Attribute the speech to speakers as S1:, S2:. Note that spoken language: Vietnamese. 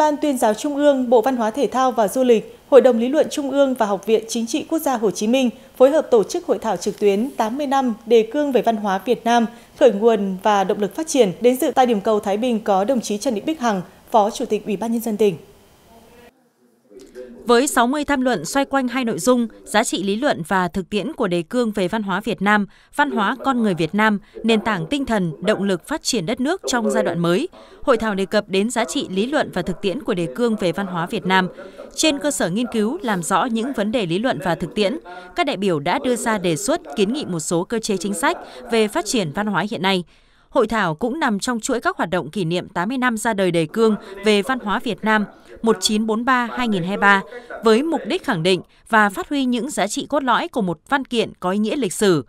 S1: Ban tuyên giáo Trung ương, Bộ Văn hóa Thể thao và Du lịch, Hội đồng Lý luận Trung ương và Học viện Chính trị Quốc gia Hồ Chí Minh phối hợp tổ chức hội thảo trực tuyến 80 năm đề cương về văn hóa Việt Nam, khởi nguồn và động lực phát triển. Đến dự tại điểm cầu Thái Bình có đồng chí Trần Thị Bích Hằng, Phó Chủ tịch Ủy ban nhân dân tỉnh
S2: với 60 tham luận xoay quanh hai nội dung, giá trị lý luận và thực tiễn của đề cương về văn hóa Việt Nam, văn hóa con người Việt Nam, nền tảng tinh thần, động lực phát triển đất nước trong giai đoạn mới. Hội thảo đề cập đến giá trị lý luận và thực tiễn của đề cương về văn hóa Việt Nam. Trên cơ sở nghiên cứu làm rõ những vấn đề lý luận và thực tiễn, các đại biểu đã đưa ra đề xuất kiến nghị một số cơ chế chính sách về phát triển văn hóa hiện nay. Hội thảo cũng nằm trong chuỗi các hoạt động kỷ niệm 80 năm ra đời đề cương về văn hóa Việt Nam 1943-2023 với mục đích khẳng định và phát huy những giá trị cốt lõi của một văn kiện có ý nghĩa lịch sử,